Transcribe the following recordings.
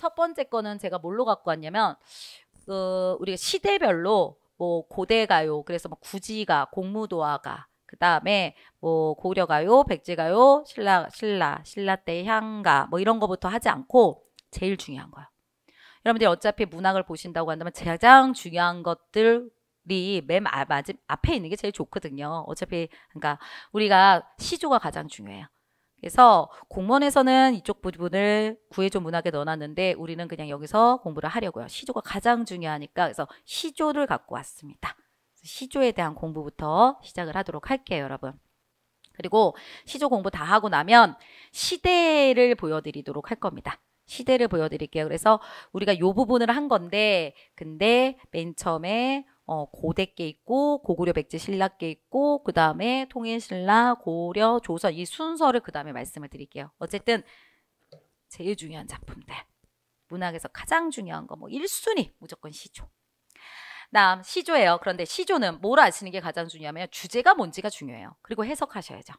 첫 번째 거는 제가 뭘로 갖고 왔냐면 그 우리가 시대별로 뭐 고대 가요 그래서 뭐 구지가 공무도화가 그 다음에 뭐 고려가요 백제가요 신라 신라 신라 때 향가 뭐 이런 거부터 하지 않고 제일 중요한 거예요. 여러분들이 어차피 문학을 보신다고 한다면 가장 중요한 것들 맨 아, 앞에 있는 게 제일 좋거든요. 어차피 그러니까 우리가 시조가 가장 중요해요. 그래서 공무원에서는 이쪽 부분을 구해줘 문학에 넣어놨는데 우리는 그냥 여기서 공부를 하려고요. 시조가 가장 중요하니까 그래서 시조를 갖고 왔습니다. 시조에 대한 공부부터 시작을 하도록 할게요. 여러분. 그리고 시조 공부 다 하고 나면 시대를 보여드리도록 할 겁니다. 시대를 보여드릴게요. 그래서 우리가 요 부분을 한 건데 근데 맨 처음에 어, 고대께 있고 고구려 백제 신라께 있고 그 다음에 통일 신라 고려 조선 이 순서를 그 다음에 말씀을 드릴게요. 어쨌든 제일 중요한 작품들 문학에서 가장 중요한 거뭐 1순위 무조건 시조 다음 시조예요. 그런데 시조는 뭘 아시는 게 가장 중요하면 주제가 뭔지가 중요해요. 그리고 해석하셔야죠.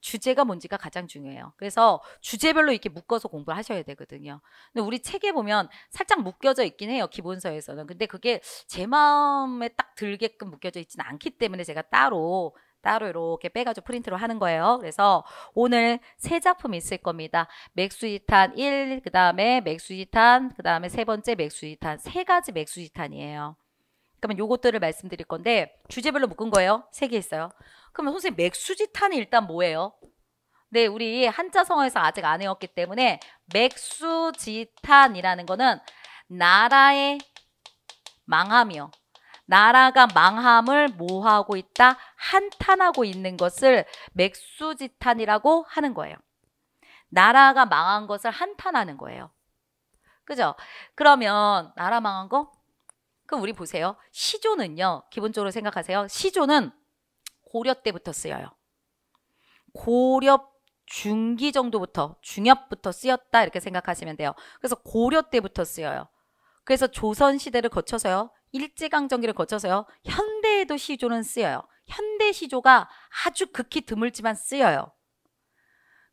주제가 뭔지가 가장 중요해요. 그래서 주제별로 이렇게 묶어서 공부를 하셔야 되거든요. 근데 우리 책에 보면 살짝 묶여져 있긴 해요. 기본서에서는. 근데 그게 제 마음에 딱 들게끔 묶여져 있지는 않기 때문에 제가 따로 따로 이렇게 빼가지고 프린트로 하는 거예요. 그래서 오늘 세 작품 있을 겁니다. 맥수지탄 1, 그 다음에 맥수지탄, 그 다음에 세 번째 맥수지탄, 세 가지 맥수지탄이에요. 그러면 요것들을 말씀드릴 건데 주제별로 묶은 거예요. 세 개 있어요. 그러면 선생님 맥수지탄이 일단 뭐예요? 네, 우리 한자성어에서 아직 안 외웠기 때문에 맥수지탄이라는 거는 나라의 망함이요. 나라가 망함을 뭐하고 있다? 한탄하고 있는 것을 맥수지탄이라고 하는 거예요. 나라가 망한 것을 한탄하는 거예요. 그죠? 그러면 나라 망한 거 그럼 우리 보세요. 시조는요. 기본적으로 생각하세요. 시조는 고려 때부터 쓰여요. 고려 중기 정도부터 중엽부터 쓰였다 이렇게 생각하시면 돼요. 그래서 고려 때부터 쓰여요. 그래서 조선시대를 거쳐서요. 일제강점기를 거쳐서요. 현대에도 시조는 쓰여요. 현대 시조가 아주 극히 드물지만 쓰여요.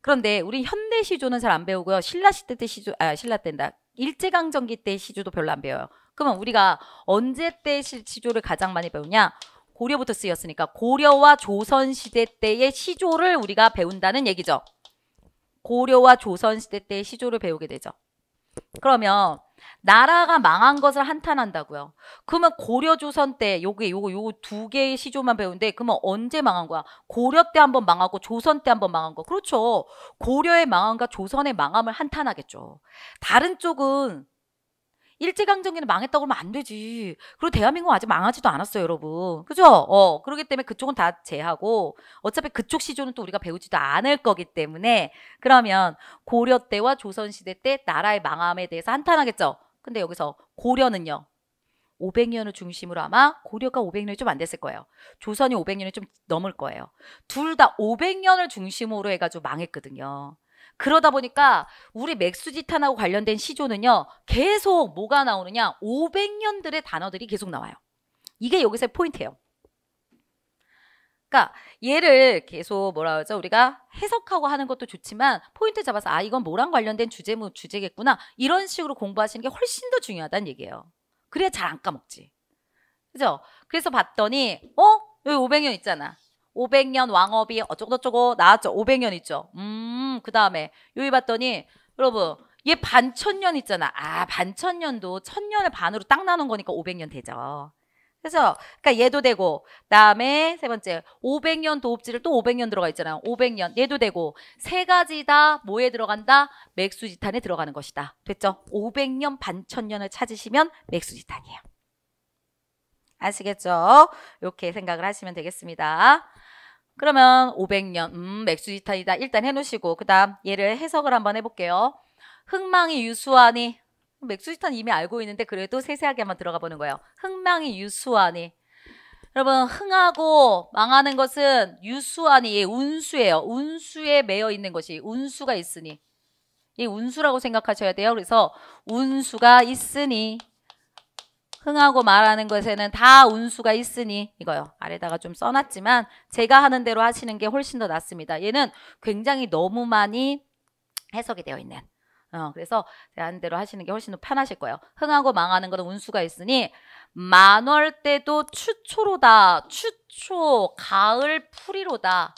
그런데 우리 현대 시조는 잘 안 배우고요. 신라 시대 때 시조, 아 신라 때다. 일제강점기 때 시조도 별로 안 배워요. 그러면 우리가 언제 때 시조를 가장 많이 배우냐? 고려부터 쓰였으니까 고려와 조선시대 때의 시조를 우리가 배운다는 얘기죠. 고려와 조선시대 때의 시조를 배우게 되죠. 그러면 나라가 망한 것을 한탄한다고요. 그러면 고려 조선 때 요게 요거 요거 두 개의 시조만 배운데 그러면 언제 망한 거야? 고려 때 한번 망하고 조선 때 한번 망한 거. 그렇죠. 고려의 망함과 조선의 망함을 한탄하겠죠. 다른 쪽은 일제강점기는 망했다고 그러면 안 되지. 그리고 대한민국 아직 망하지도 않았어요, 여러분. 그죠? 어, 그렇기 때문에 그쪽은 다 제하고 어차피 그쪽 시조는 또 우리가 배우지도 않을 거기 때문에 그러면 고려 때와 조선시대 때 나라의 망함에 대해서 한탄하겠죠? 근데 여기서 고려는요. 500년을 중심으로 아마 고려가 500년이 좀 안 됐을 거예요. 조선이 500년이 좀 넘을 거예요. 둘 다 500년을 중심으로 해가지고 망했거든요. 그러다 보니까 우리 맥수지탄하고 관련된 시조는요. 계속 뭐가 나오느냐. 500년들의 단어들이 계속 나와요. 이게 여기서의 포인트예요. 그러니까 얘를 계속 뭐라 그러죠? 우리가 해석하고 하는 것도 좋지만 포인트 잡아서 아 이건 뭐랑 관련된 주제 뭐 주제겠구나 이런 식으로 공부하시는 게 훨씬 더 중요하다는 얘기예요. 그래야 잘 안 까먹지. 그죠? 그래서 봤더니 어? 여기 500년 있잖아. 500년 왕업이 어쩌고저쩌고 나왔죠. 500년 있죠. 음, 그 다음에 여기 봤더니 여러분 얘 반천년 있잖아. 아 반천년도 천년을 반으로 딱 나눈 거니까 500년 되죠. 그래서 그러니까 얘도 되고 다음에 세 번째 500년 도읍지를 또 500년 들어가 있잖아요. 500년 얘도 되고 세 가지 다 뭐에 들어간다? 맥수지탄에 들어가는 것이다. 됐죠? 500년 반천년을 찾으시면 맥수지탄이에요. 아시겠죠? 이렇게 생각을 하시면 되겠습니다. 그러면 500년 음 맥주지탄이다 일단 해놓으시고 그 다음 얘를 해석을 한번 해볼게요. 흥망이 유수하니 맥주지탄 이미 알고 있는데 그래도 세세하게 한번 들어가 보는 거예요. 흥망이 유수하니 여러분 흥하고 망하는 것은 유수하니 예, 운수예요. 운수에 매여 있는 것이 운수가 있으니 이 운수라고 생각하셔야 돼요. 그래서 운수가 있으니 흥하고 말하는 것에는 다 운수가 있으니 이거요. 아래다가 좀 써놨지만 제가 하는 대로 하시는 게 훨씬 더 낫습니다. 얘는 굉장히 너무 많이 해석이 되어 있는 어, 그래서 제한 대로 하시는 게 훨씬 더 편하실 거예요. 흥하고 망하는 것은 운수가 있으니 만월 때도 추초로다. 추초, 가을 풀이로다.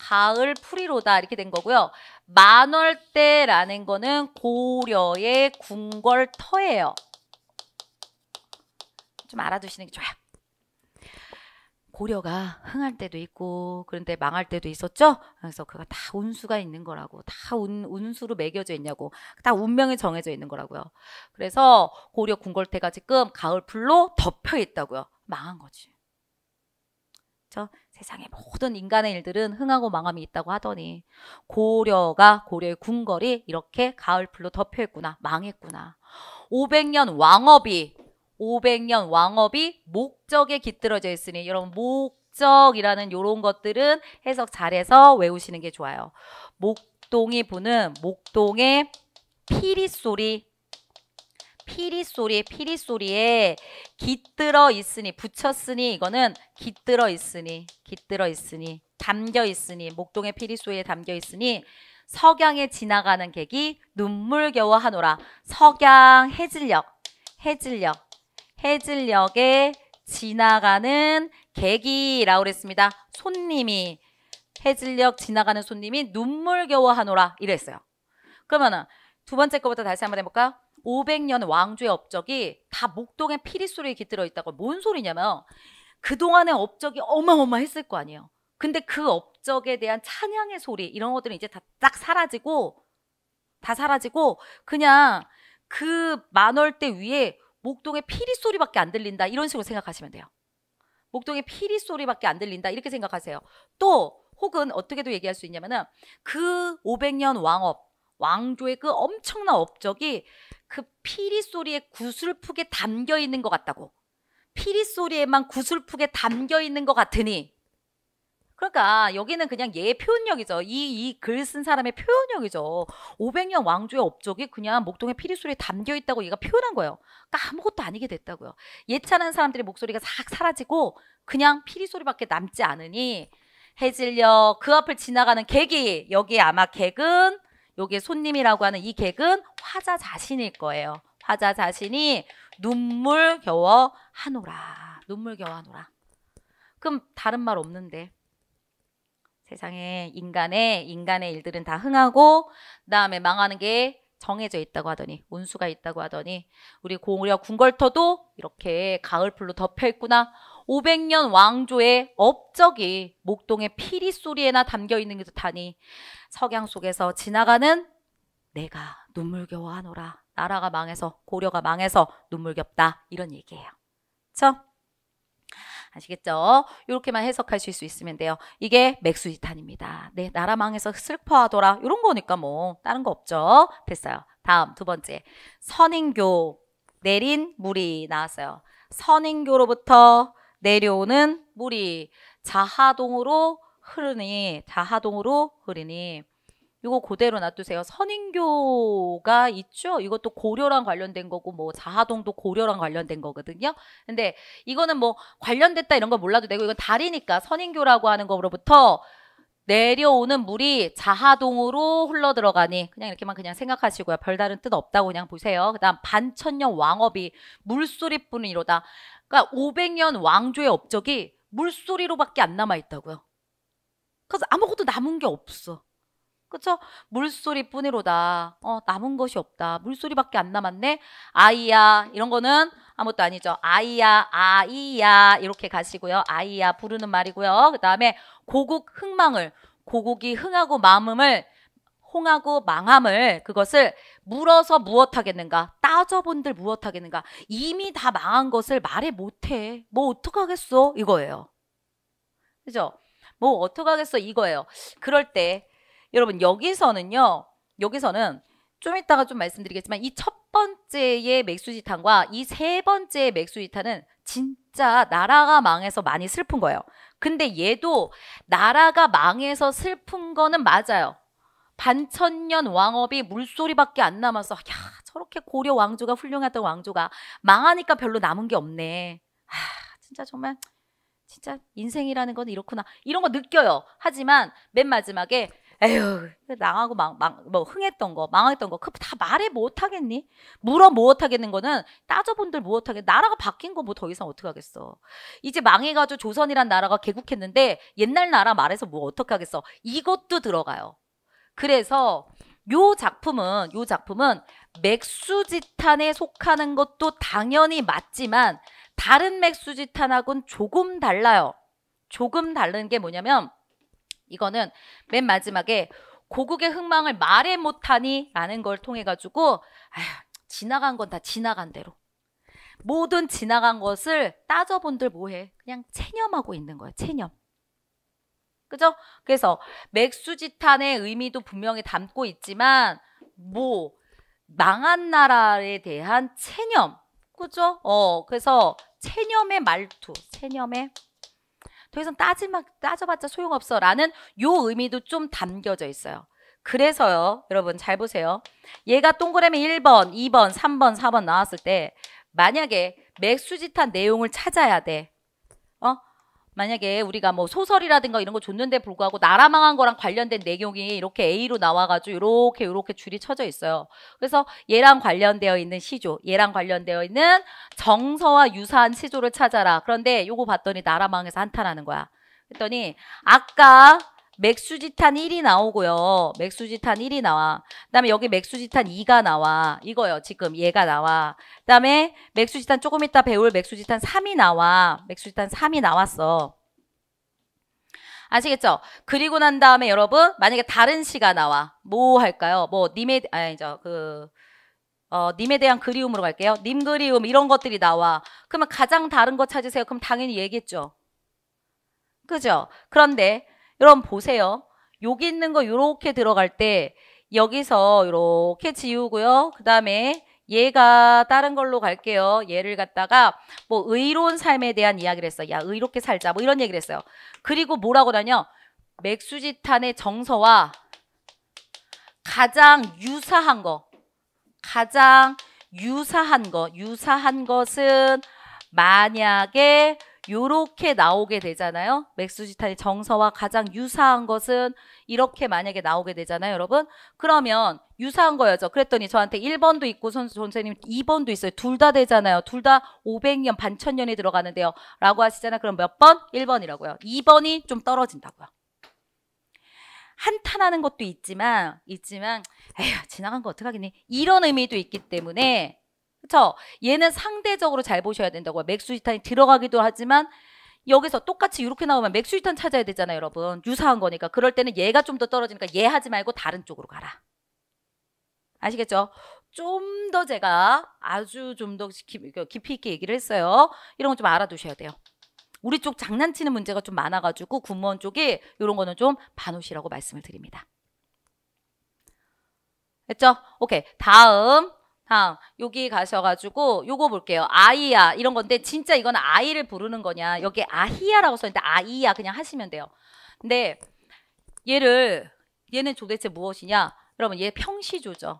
가을 풀이로다 이렇게 된 거고요. 만월 때라는 거는 고려의 궁궐터예요. 좀 알아두시는 게 좋아요. 고려가 흥할 때도 있고 그런데 망할 때도 있었죠. 그래서 그거 다 운수가 있는 거라고 다 운, 운수로 매겨져 있냐고 다 운명이 정해져 있는 거라고요. 그래서 고려 궁궐태가 지금 가을 풀로 덮여 있다고요. 망한 거지. 그 세상의 모든 인간의 일들은 흥하고 망함이 있다고 하더니 고려가 고려의 궁궐이 이렇게 가을 풀로 덮여 있구나 망했구나. 500년 왕업이 500년 왕업이 목적에 깃들어져 있으니 여러분 목적이라는 이런 것들은 해석 잘해서 외우시는 게 좋아요. 목동이 부는 목동의 피리 소리 피리 소리 피리 소리에 깃들어 있으니 붙였으니 이거는 깃들어 있으니 깃들어 있으니 담겨 있으니 목동의 피리 소리에 담겨 있으니 석양에 지나가는 객이 눈물겨워 하노라 석양 해질녘 해질녘 해질녘에 지나가는 객기라고 그랬습니다. 손님이 해질녘 지나가는 손님이 눈물겨워하노라 이랬어요. 그러면은 두 번째 거부터 다시 한번 해볼까요? 500년 왕조의 업적이 다 목동의 피리소리에 깃들어 있다고 뭔 소리냐면 그동안의 업적이 어마어마했을 거 아니에요. 근데 그 업적에 대한 찬양의 소리 이런 것들은 이제 다 딱 사라지고 다 사라지고 그냥 그 만월대 위에 목동의 피리 소리밖에 안 들린다 이런 식으로 생각하시면 돼요. 목동의 피리 소리밖에 안 들린다 이렇게 생각하세요. 또 혹은 어떻게도 얘기할 수 있냐면은 그 500년 왕업 왕조의 그 엄청난 업적이 그 피리 소리에 구슬프게 담겨 있는 것 같다고. 피리 소리에만 구슬프게 담겨 있는 것 같으니 그러니까 여기는 그냥 얘의 표현력이죠. 이 글 쓴 사람의 표현력이죠. 500년 왕조의 업적이 그냥 목동의 피리소리에 담겨 있다고 얘가 표현한 거예요. 그러니까 아무것도 아니게 됐다고요. 예찬한 사람들의 목소리가 싹 사라지고 그냥 피리소리밖에 남지 않으니 해질녘 그 앞을 지나가는 객이 여기 아마 객은 여기 손님이라고 하는 이 객은 화자 자신일 거예요. 화자 자신이 눈물 겨워 하노라. 눈물 겨워 하노라. 그럼 다른 말 없는데 세상에 인간의 인간의 일들은 다 흥하고 그다음에 망하는 게 정해져 있다고 하더니 운수가 있다고 하더니 우리 고구려 궁궐터도 이렇게 가을풀로 덮여 있구나. 500년 왕조의 업적이 목동의 피리 소리에나 담겨 있는 게 듯하니 석양 속에서 지나가는 내가 눈물겨워하노라. 나라가 망해서 고려가 망해서 눈물겹다 이런 얘기예요. 그렇죠? 아시겠죠? 이렇게만 해석하실 수 있으면 돼요. 이게 맥수지탄입니다. 네, 나라 망해서 슬퍼하더라. 이런 거니까 뭐 다른 거 없죠. 됐어요. 다음 두 번째. 선인교 내린 물이 나왔어요. 선인교로부터 내려오는 물이 자하동으로 흐르니 자하동으로 흐르니 이거 그대로 놔두세요. 선인교가 있죠. 이것도 고려랑 관련된 거고 뭐 자하동도 고려랑 관련된 거거든요. 근데 이거는 뭐 관련됐다 이런 거 몰라도 되고 이건 달이니까 선인교라고 하는 거로부터 내려오는 물이 자하동으로 흘러 들어가니 그냥 이렇게만 그냥 생각하시고요. 별다른 뜻 없다고 그냥 보세요. 그다음 반천년 왕업이 물소리뿐 이로다. 그러니까 500년 왕조의 업적이 물소리로밖에 안 남아 있다고요. 그래서 아무것도 남은 게 없어. 그쵸? 물소리뿐이로다. 어, 남은 것이 없다. 물소리밖에 안 남았네. 아이야 이런 거는 아무것도 아니죠. 아이야, 아이야 이렇게 가시고요. 아이야 부르는 말이고요. 그 다음에 고국 흥망을 고국이 흥하고 마음을 홍하고 망함을 그것을 물어서 무엇하겠는가 따져본들 무엇하겠는가 이미 다 망한 것을 말해 못해 뭐 어떡하겠어 이거예요 그죠 뭐 어떡하겠어 이거예요 그럴 때 여러분 여기서는요. 여기서는 좀 이따가 좀 말씀드리겠지만 이 첫 번째의 맥수지탄과 이 세 번째의 맥수지탄은 진짜 나라가 망해서 많이 슬픈 거예요. 근데 얘도 나라가 망해서 슬픈 거는 맞아요. 반천년 왕업이 물소리밖에 안 남아서 야 저렇게 고려 왕조가 훌륭했던 왕조가 망하니까 별로 남은 게 없네. 아 진짜 정말 진짜 인생이라는 건 이렇구나 이런 거 느껴요. 하지만 맨 마지막에 에휴 낭하고 망망뭐 흥했던 거 망했던 거 그 다 말해 못 하겠니? 물어 못 하겠는 거는 따져본들 못 하겠. 나라가 바뀐 거 뭐 더 이상 어떡 하겠어? 이제 망해가지고 조선이란 나라가 개국했는데 옛날 나라 말해서 뭐어떡 하겠어? 이것도 들어가요. 그래서 요 작품은 요 작품은 맥수지탄에 속하는 것도 당연히 맞지만 다른 맥수지탄하고는 조금 달라요. 조금 다른 게 뭐냐면 이거는 맨 마지막에 고국의 흥망을 말해 못하니 라는 걸 통해 가지고 지나간 건 다 지나간 대로 모든 지나간 것을 따져본들 뭐해 그냥 체념하고 있는 거야 체념 그죠? 그래서 맥수지탄의 의미도 분명히 담고 있지만 뭐 망한 나라에 대한 체념 그죠? 어 그래서 체념의 말투 체념의 더 이상 따지마, 따져봤자 소용없어 라는 요 의미도 좀 담겨져 있어요. 그래서요 여러분 잘 보세요. 얘가 동그라미 1번, 2번, 3번, 4번 나왔을 때 만약에 맥수지탄 내용을 찾아야 돼. 어? 만약에 우리가 뭐 소설이라든가 이런 거 줬는데 불구하고 나라 망한 거랑 관련된 내용이 이렇게 A로 나와가지고 이렇게 이렇게 줄이 쳐져 있어요. 그래서 얘랑 관련되어 있는 시조, 얘랑 관련되어 있는 정서와 유사한 시조를 찾아라. 그런데 요거 봤더니 나라 망해서 한탄하는 거야. 했더니 아까 맥수지탄 1이 나오고요. 맥수지탄 1이 나와. 그 다음에 여기 맥수지탄 2가 나와. 이거요. 지금 얘가 나와. 그 다음에 맥수지탄 조금 이따 배울 맥수지탄 3이 나와. 맥수지탄 3이 나왔어. 아시겠죠? 그리고 난 다음에 여러분 만약에 다른 시가 나와. 뭐 할까요? 뭐 님에 아니 저그 어, 님에 대한 그리움으로 갈게요. 님 그리움 이런 것들이 나와. 그러면 가장 다른 거 찾으세요. 그럼 당연히 얘기했죠. 그죠? 그런데 여러분 보세요. 여기 있는 거 이렇게 들어갈 때 여기서 이렇게 지우고요. 그 다음에 얘가 다른 걸로 갈게요. 얘를 갖다가 뭐 의로운 삶에 대한 이야기를 했어. 야 의롭게 살자 뭐 이런 얘기를 했어요. 그리고 뭐라고 다녀? 맥수지탄의 정서와 가장 유사한 거 가장 유사한 거 유사한 것은 만약에 요렇게 나오게 되잖아요. 맥수지탄의 정서와 가장 유사한 것은 이렇게 만약에 나오게 되잖아요. 여러분 그러면 유사한 거였죠. 그랬더니 저한테 1번도 있고 선, 생님 2번도 있어요. 둘 다 되잖아요. 둘 다 500년 반천년에 들어가는데요. 라고 하시잖아요. 그럼 몇 번? 1번이라고요. 2번이 좀 떨어진다고요. 한탄하는 것도 있지만 있지만 에휴 지나간 거 어떡하겠니 이런 의미도 있기 때문에 그렇죠? 얘는 상대적으로 잘 보셔야 된다고요. 맥수지탄이 들어가기도 하지만 여기서 똑같이 이렇게 나오면 맥수지탄 찾아야 되잖아요, 여러분. 유사한 거니까. 그럴 때는 얘가 좀 더 떨어지니까 얘 하지 말고 다른 쪽으로 가라. 아시겠죠? 좀 더 제가 아주 좀 더 깊이 있게 얘기를 했어요. 이런 거 좀 알아두셔야 돼요. 우리 쪽 장난치는 문제가 좀 많아가지고 군무원 쪽에 이런 거는 좀 반호시라고 말씀을 드립니다. 됐죠? 오케이. 다음 아, 여기 가셔가지고 요거 볼게요. 아이야 이런 건데 진짜 이건 아이를 부르는 거냐. 여기 아히야라고 써있는데 아이야 그냥 하시면 돼요. 근데 얘를 얘는 도대체 무엇이냐. 여러분 얘 평시조죠.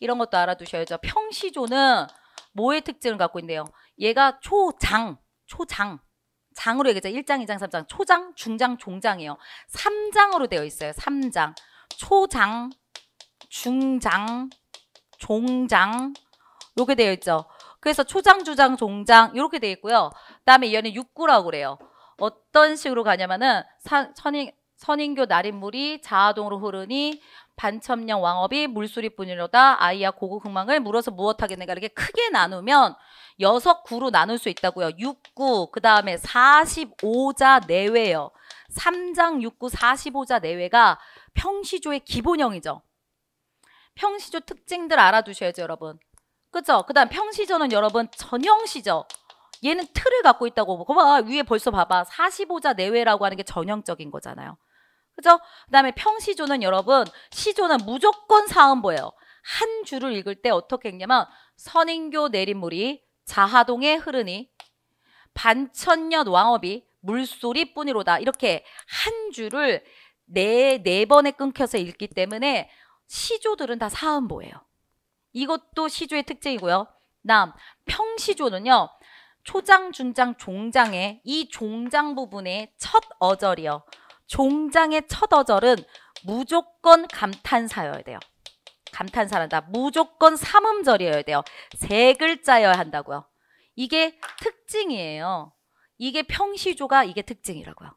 이런 것도 알아두셔야죠. 평시조는 뭐의 특징을 갖고 있는요 얘가 초장, 초장. 장으로 얘기하자. 1장, 2장, 3장. 초장, 중장, 종장이에요. 3장으로 되어 있어요. 3장. 초장, 중장, 종장 요게 되어 있죠. 그래서 초장, 주장, 종장 이렇게 되어 있고요. 그다음에 이얘에 육구라고 그래요. 어떤 식으로 가냐면은 사, 선인 선인교 날인물이 자아동으로 흐르니 반첨령 왕업이 물수리뿐이로다 아이야 고급 흥망을 물어서 무엇하겠는가 이렇게 크게 나누면 여섯 구로 나눌 수 있다고요. 육구 그다음에 사십오자 내외요. 삼장육구 사십오자 내외가 평시조의 기본형이죠. 평시조 특징들 알아두셔야죠 여러분 그죠? 그 다음 평시조는 여러분 전형시죠 얘는 틀을 갖고 있다고 봐봐 아, 위에 벌써 봐봐 45자 내외라고 하는 게 전형적인 거잖아요 그죠? 그 다음에 평시조는 여러분 시조는 무조건 사음보예요 한 줄을 읽을 때 어떻게 읽냐면 선인교 내린물이 자하동에 흐르니 반천년 왕업이 물소리뿐이로다 이렇게 한 줄을 네, 네 번에 끊겨서 읽기 때문에 시조들은 다 사음보예요. 이것도 시조의 특징이고요. 다음 평시조는요. 초장, 중장, 종장의 이 종장 부분의 첫 어절이요. 종장의 첫 어절은 무조건 감탄사여야 돼요. 감탄사란다. 무조건 삼음절이어야 돼요. 세 글자여야 한다고요. 이게 특징이에요. 이게 평시조가 이게 특징이라고요.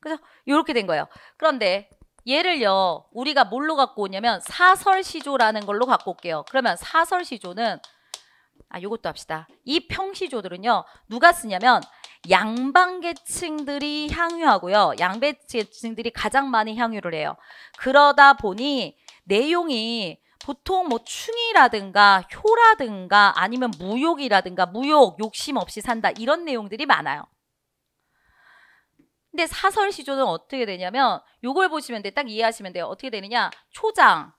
그죠? 이렇게 된 거예요. 그런데 얘를요 우리가 뭘로 갖고 오냐면 사설시조라는 걸로 갖고 올게요. 그러면 사설시조는 아 요것도 합시다. 이 평시조들은요 누가 쓰냐면 양반계층들이 향유하고요. 양배계층들이 가장 많이 향유를 해요. 그러다 보니 내용이 보통 뭐 충이라든가 효라든가 아니면 무욕이라든가 무욕, 욕심 없이 산다 이런 내용들이 많아요. 근데 사설 시조는 어떻게 되냐면 요걸 보시면 돼. 딱 이해하시면 돼요. 어떻게 되느냐? 초장,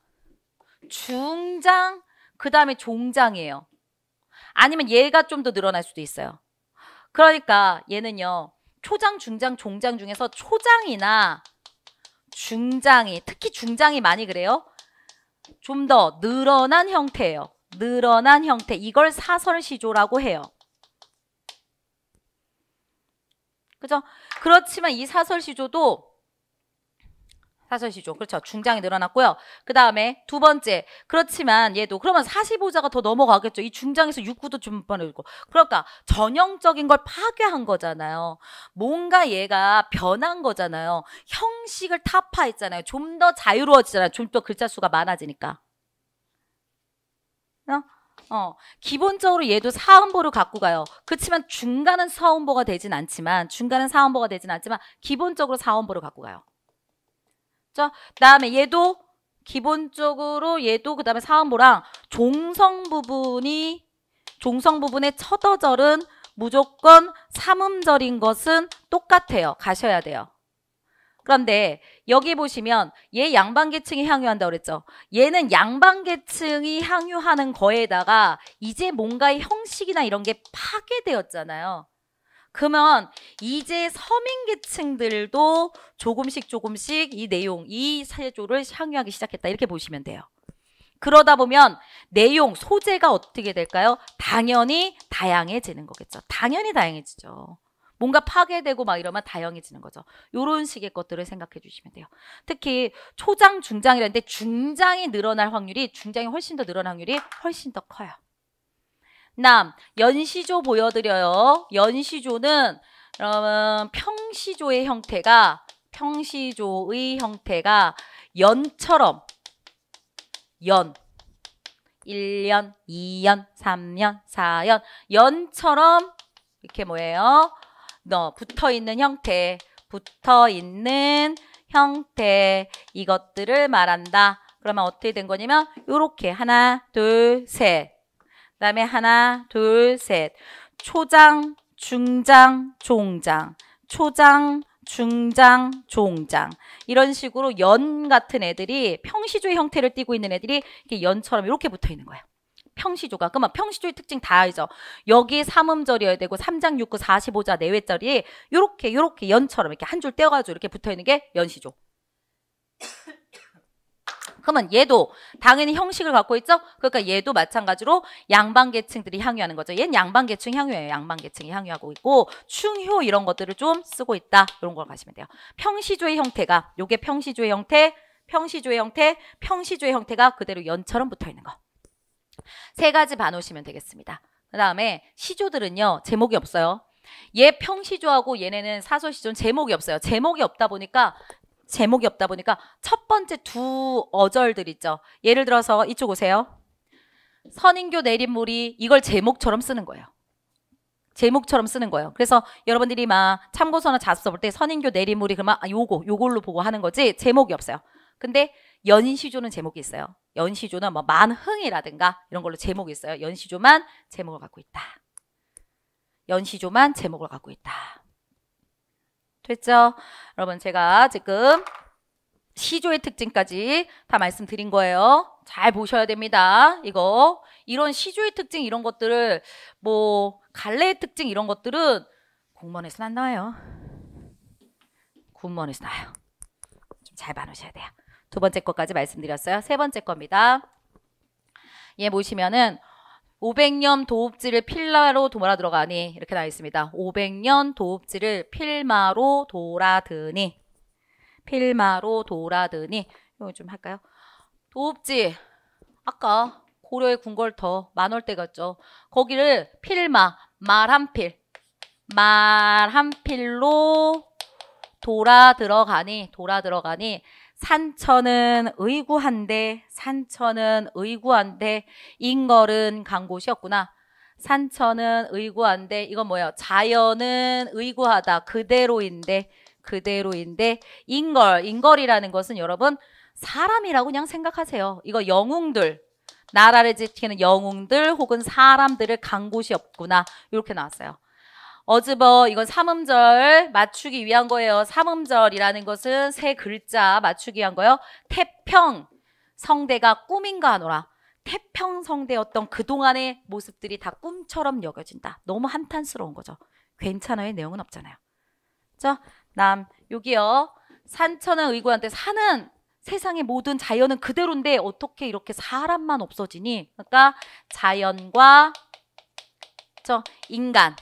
중장, 그다음에 종장이에요. 아니면 얘가 좀 더 늘어날 수도 있어요. 그러니까 얘는요. 초장, 중장, 종장 중에서 초장이나 중장이 특히 중장이 많이 그래요. 좀 더 늘어난 형태예요. 늘어난 형태. 이걸 사설시조라고 해요. 그죠? 그렇지만 이 사설시조도 사설시조 그렇죠. 중장이 늘어났고요. 그 다음에 두 번째 그렇지만 얘도 그러면 45자가 더 넘어가겠죠. 이 중장에서 6구도 좀 빠르고 그러니까 전형적인 걸 파괴한 거잖아요. 뭔가 얘가 변한 거잖아요. 형식을 타파했잖아요. 좀 더 자유로워지잖아요. 좀 더 글자 수가 많아지니까. 어? 어, 기본적으로 얘도 사음보를 갖고 가요. 그렇지만 중간은 사음보가 되진 않지만 중간은 사음보가 되진 않지만 기본적으로 사음보를 갖고 가요. 자, 다음에 얘도 기본적으로 얘도 그다음에 사음보랑 종성 부분이 종성 부분의 첫 어절은 무조건 삼음절인 것은 똑같아요. 가셔야 돼요. 그런데 여기 보시면 얘 양반계층이 향유한다 그랬죠. 얘는 양반계층이 향유하는 거에다가 이제 뭔가의 형식이나 이런 게 파괴되었잖아요. 그러면 이제 서민계층들도 조금씩 조금씩 이 내용, 이 사조를 향유하기 시작했다. 이렇게 보시면 돼요. 그러다 보면 내용, 소재가 어떻게 될까요? 당연히 다양해지는 거겠죠. 당연히 다양해지죠. 뭔가 파괴되고 막 이러면 다양해지는 거죠. 요런 식의 것들을 생각해 주시면 돼요. 특히 초장, 중장이라는데 중장이 늘어날 확률이 중장이 훨씬 더 늘어날 확률이 훨씬 더 커요. 남, 연시조 보여드려요. 연시조는 여러분 평시조의 형태가 평시조의 형태가 연처럼 연 1년, 2년, 3년, 4년 연처럼 이렇게 뭐예요? 너 붙어 있는 형태, 붙어 있는 형태 이것들을 말한다. 그러면 어떻게 된 거냐면 이렇게 하나, 둘, 셋. 그다음에 하나, 둘, 셋. 초장, 중장, 종장. 초장, 중장, 종장 이런 식으로 연 같은 애들이 평시조의 형태를 띠고 있는 애들이 이렇게 연처럼 이렇게 붙어 있는 거예요. 평시조가 그러면 평시조의 특징 다 알죠. 여기 삼음절이어야 되고 3장 6구 45자 내외절이 요렇게 요렇게 연처럼 이렇게 한 줄 떼어가지고 이렇게 붙어있는 게 연시조. 그러면 얘도 당연히 형식을 갖고 있죠. 그러니까 얘도 마찬가지로 양반계층들이 향유하는 거죠. 얘는 양반계층 향유예요. 양반계층이 향유하고 있고 충효 이런 것들을 좀 쓰고 있다. 이런 걸 가시면 돼요. 평시조의 형태가 요게 평시조의 형태, 평시조의 형태, 평시조의 형태가 그대로 연처럼 붙어 있는 거. 세 가지 봐놓으시면 되겠습니다. 그 다음에 시조들은요. 제목이 없어요. 얘 평시조하고 얘네는 사설시조는 제목이 없어요. 제목이 없다 보니까 제목이 없다 보니까 첫 번째 두 어절들 있죠. 예를 들어서 이쪽 오세요. 선인교 내림물이 이걸 제목처럼 쓰는 거예요. 제목처럼 쓰는 거예요. 그래서 여러분들이 막 참고서나 자습서 볼 때 선인교 내림물이 그러면 아, 요거 요걸로 보고 하는 거지 제목이 없어요. 근데 연인시조는 제목이 있어요. 연시조는 뭐 만흥이라든가 이런 걸로 제목이 있어요. 연시조만 제목을 갖고 있다. 연시조만 제목을 갖고 있다. 됐죠? 여러분 제가 지금 시조의 특징까지 다 말씀드린 거예요. 잘 보셔야 됩니다. 이거 이런 시조의 특징 이런 것들을 뭐 갈래의 특징 이런 것들은 공무원에서 안 나와요. 군무원에서 나와요. 좀 잘 봐놓으셔야 돼요. 두 번째 것까지 말씀드렸어요. 세 번째 겁니다. 얘 보시면은 500년 도읍지를 필라로 돌아 들어가니 이렇게 나와 있습니다. 500년 도읍지를 필마로 돌아드니 필마로 돌아드니 이거 좀 할까요? 도읍지 아까 고려의 궁궐터 만월대 갔죠. 거기를 필마 말한필말한 필로 돌아 들어가니 돌아 들어가니 산천은 의구한데 산천은 의구한데 인걸은 간 곳이었구나. 산천은 의구한데 이건 뭐예요? 자연은 의구하다 그대로인데 그대로인데 인걸 인걸이라는 것은 여러분 사람이라고 그냥 생각하세요. 이거 영웅들 나라를 지키는 영웅들 혹은 사람들을 간 곳이 없구나 이렇게 나왔어요. 어즈버 이건 삼음절 맞추기 위한 거예요. 삼음절이라는 것은 세 글자 맞추기 위한 거예요. 태평 성대가 꿈인가 하노라. 태평 성대였던 그동안의 모습들이 다 꿈처럼 여겨진다. 너무 한탄스러운 거죠. 괜찮아의 내용은 없잖아요. 그남 여기요. 산천은 의구한테 산은 세상의 모든 자연은 그대로인데 어떻게 이렇게 사람만 없어지니? 그러니까 자연과 저 인간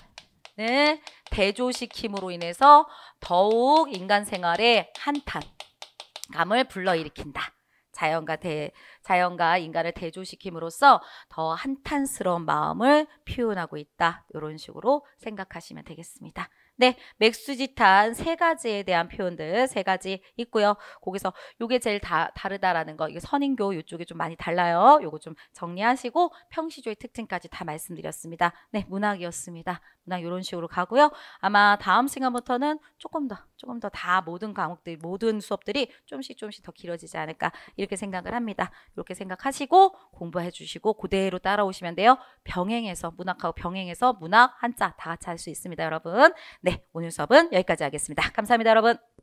네, 대조시킴으로 인해서 더욱 인간 생활에 한탄감을 불러일으킨다. 자연과 대, 자연과 인간을 대조시킴으로써 더 한탄스러운 마음을 표현하고 있다. 이런 식으로 생각하시면 되겠습니다. 네, 맥수지탄 세 가지에 대한 표현들 세 가지 있고요. 거기서 요게 제일 다, 다르다라는 거, 이게 선인교 요쪽이 좀 많이 달라요. 요거 좀 정리하시고 평시조의 특징까지 다 말씀드렸습니다. 네, 문학이었습니다. 그냥 이런 식으로 가고요. 아마 다음 시간부터는 조금 더 조금 더 다 모든 과목들 모든 수업들이 좀씩 좀씩 더 길어지지 않을까 이렇게 생각을 합니다. 이렇게 생각하시고 공부해 주시고 그대로 따라오시면 돼요. 병행해서 문학하고 병행해서 문학 한자 다 같이 할 수 있습니다. 여러분. 네 오늘 수업은 여기까지 하겠습니다. 감사합니다 여러분.